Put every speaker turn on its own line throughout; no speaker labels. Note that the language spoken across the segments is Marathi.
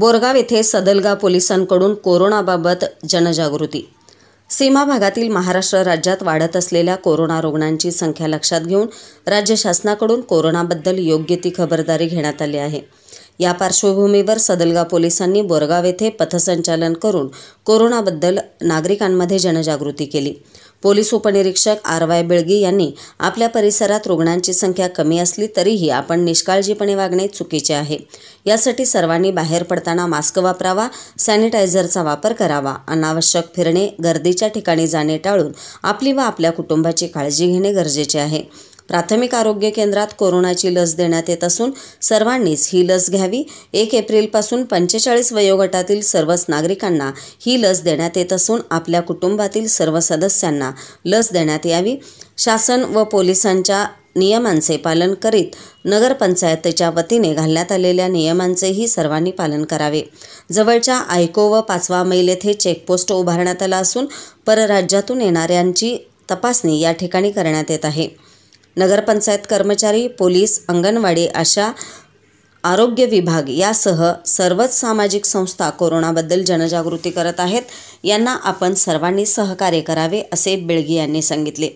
बोरगाव येथे सदलगा पोलिसांकडून कोरोनाबाबत जनजागृती सीमा भागातील महाराष्ट्र राज्यात वाढत असलेल्या कोरोना रुग्णांची संख्या लक्षात घेऊन राज्य शासनाकडून कोरोनाबद्दल योग्य ती खबरदारी घेण्यात आली आहे या पार्श्वभूमीवर सदलगा पोलिसांनी बोरगाव येथे पथसंचालन करून कोरोनाबद्दल नागरिकांमध्ये जनजागृती केली पोलीस उपनिरीक्षक आर वाय बिळगी यांनी आपल्या परिसरात रुग्णांची संख्या कमी असली तरीही आपण निष्काळजीपणे वागणे चुकीचे आहे यासाठी सर्वांनी बाहेर पडताना मास्क वापरावा सॅनिटायझरचा वापर करावा अनावश्यक फिरणे गर्दीच्या ठिकाणी जाणे टाळून आपली व आपल्या कुटुंबाची काळजी घेणे गरजेचे आहे प्राथमिक आरोग्य केंद्रात कोरोनाची लस देण्यात येत असून सर्वांनीच ही लस घ्यावी एक एप्रिलपासून पंचेचाळीस वयोगटातील सर्वच नागरिकांना ही लस देण्यात येत असून आपल्या कुटुंबातील सर्व सदस्यांना लस देण्यात यावी शासन व पोलिसांच्या नियमांचे पालन करीत नगरपंचायतीच्या वतीने घालण्यात आलेल्या नियमांचेही सर्वांनी पालन करावे जवळच्या आयको व पाचवा मैल येथे चेकपोस्ट उभारण्यात आला असून परराज्यातून येणाऱ्यांची तपासणी या ठिकाणी करण्यात येत आहे नगरपंचायत कर्मचारी पोलीस अंगणवाडी अशा आरोग्य विभाग यासह सर्वच सामाजिक संस्था कोरोनाबद्दल जनजागृती करत आहेत यांना आपण सर्वांनी सहकार्य करावे असे बिळगी यांनी सांगितले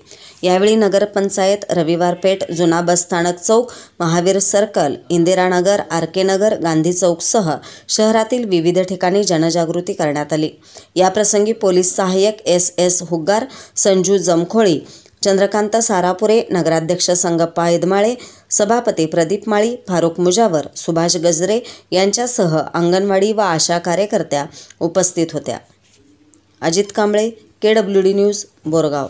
यावेळी नगरपंचायत रविवारपेठ जुना बसस्थानक चौक Mahavir circle Indiranagar R K Nagar Gandhi चौकसह शहरातील विविध ठिकाणी जनजागृती करण्यात आली याप्रसंगी पोलीस सहाय्यक एस एस हुग्गार संजू जमखोळी चंद्रकांत सारापुरे नगराध्यक्ष संगप्पा यदमाळे सभापती प्रदीप माळी फारूक मुजावर सुभाष गजरे यांच्यासह अंगणवाडी व आशा कार्यकर्त्या उपस्थित होत्या Ajit Kamble K W D news Borgaon